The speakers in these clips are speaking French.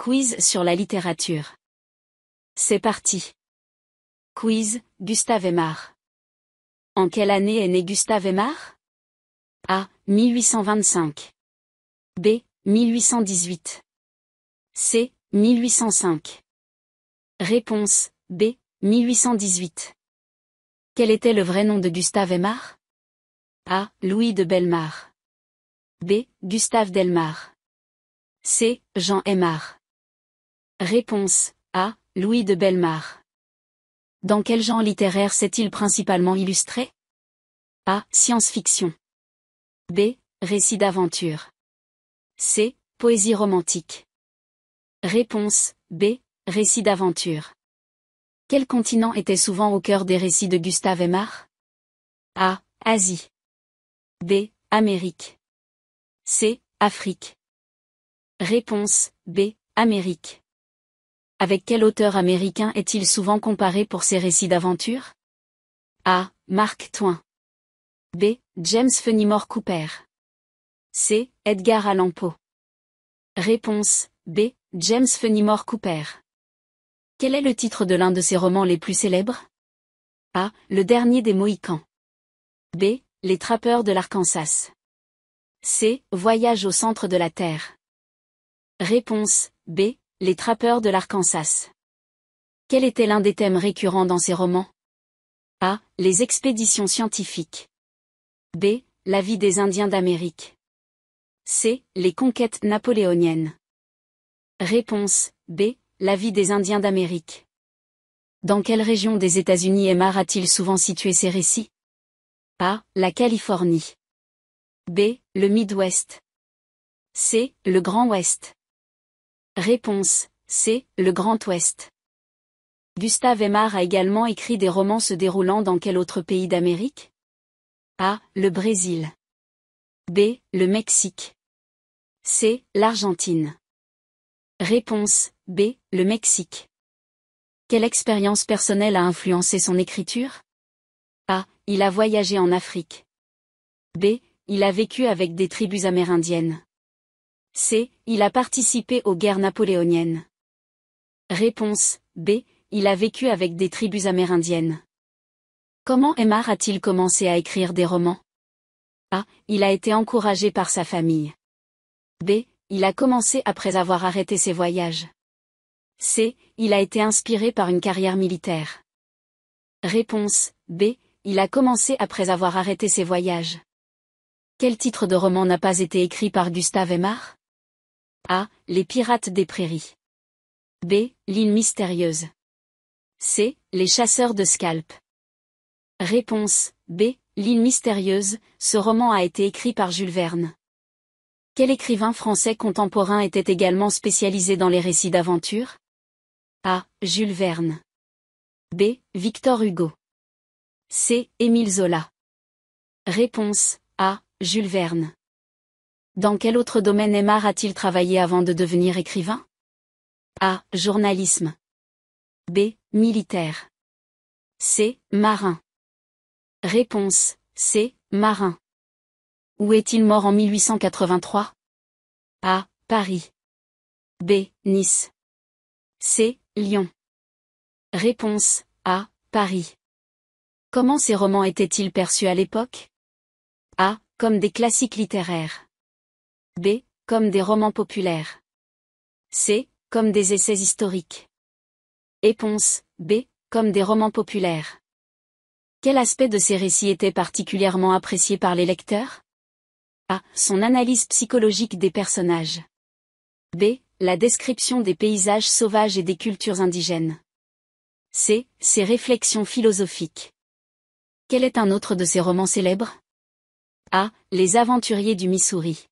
Quiz sur la littérature. C'est parti. Quiz, Gustave Aymar. En quelle année est né Gustave Aymar A. 1825. B. 1818. C. 1805. Réponse B. 1818. Quel était le vrai nom de Gustave Aymar A. Louis de Belmar. B. Gustave Delmar. C. Jean Aymar Réponse A. Louis de Bellemare. Dans quel genre littéraire s'est-il principalement illustré A. Science-fiction. B. Récit d'aventure. C. Poésie romantique. Réponse B. Récit d'aventure. Quel continent était souvent au cœur des récits de Gustave Emmar A. Asie. B. Amérique. C. Afrique. Réponse B. Amérique. Avec quel auteur américain est-il souvent comparé pour ses récits d'aventure A. Mark Twain. B. James Fenimore Cooper. C. Edgar Allan Poe. Réponse B. James Fenimore Cooper. Quel est le titre de l'un de ses romans les plus célèbres A. Le dernier des Mohicans. B. Les trappeurs de l'Arkansas. C. Voyage au centre de la Terre. Réponse B. Les trappeurs de l'Arkansas. Quel était l'un des thèmes récurrents dans ses romans A. Les expéditions scientifiques. B. La vie des Indiens d'Amérique. C. Les conquêtes napoléoniennes. Réponse B. La vie des Indiens d'Amérique. Dans quelle région des États-Unis Emma a-t-il souvent situé ses récits A. La Californie. B. Le Midwest. C. Le Grand Ouest. Réponse. C. Le Grand Ouest. Gustave Aymar a également écrit des romans se déroulant dans quel autre pays d'Amérique A. Le Brésil. B. Le Mexique. C. L'Argentine. Réponse. B. Le Mexique. Quelle expérience personnelle a influencé son écriture A. Il a voyagé en Afrique. B. Il a vécu avec des tribus amérindiennes. C. Il a participé aux guerres napoléoniennes. Réponse B. Il a vécu avec des tribus amérindiennes. Comment Aymar a-t-il commencé à écrire des romans A. Il a été encouragé par sa famille. B. Il a commencé après avoir arrêté ses voyages. C. Il a été inspiré par une carrière militaire. Réponse B. Il a commencé après avoir arrêté ses voyages. Quel titre de roman n'a pas été écrit par Gustave Aymar a. Les pirates des prairies. B. L'île mystérieuse. C. Les chasseurs de scalp. Réponse B. L'île mystérieuse, ce roman a été écrit par Jules Verne. Quel écrivain français contemporain était également spécialisé dans les récits d'aventure A. Jules Verne. B. Victor Hugo. C. Émile Zola. Réponse A. Jules Verne. Dans quel autre domaine Aymar a-t-il travaillé avant de devenir écrivain A. Journalisme. B. Militaire. C. Marin. Réponse. C. Marin. Où est-il mort en 1883 A. Paris. B. Nice. C. Lyon. Réponse. A. Paris. Comment ces romans étaient-ils perçus à l'époque A. Comme des classiques littéraires. B. Comme des romans populaires. C. Comme des essais historiques. Réponse B. Comme des romans populaires. Quel aspect de ces récits était particulièrement apprécié par les lecteurs A. Son analyse psychologique des personnages. B. La description des paysages sauvages et des cultures indigènes. C. Ses réflexions philosophiques. Quel est un autre de ses romans célèbres A. Les aventuriers du Missouri.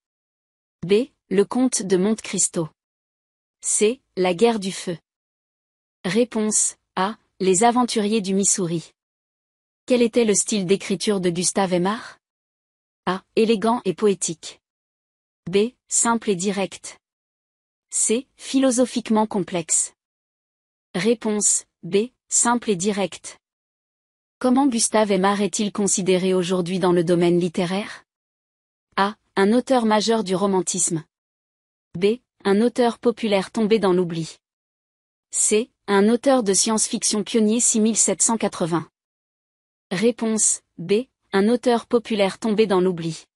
B. Le comte de Monte Cristo. C. La guerre du feu. Réponse A. Les aventuriers du Missouri. Quel était le style d'écriture de Gustave Aymar A. Élégant et poétique. B. Simple et direct. C. Philosophiquement complexe. Réponse B. Simple et direct. Comment Gustave Aymar est-il considéré aujourd'hui dans le domaine littéraire un auteur majeur du romantisme. B. Un auteur populaire tombé dans l'oubli. C. Un auteur de science-fiction pionnier 6780. Réponse B. Un auteur populaire tombé dans l'oubli.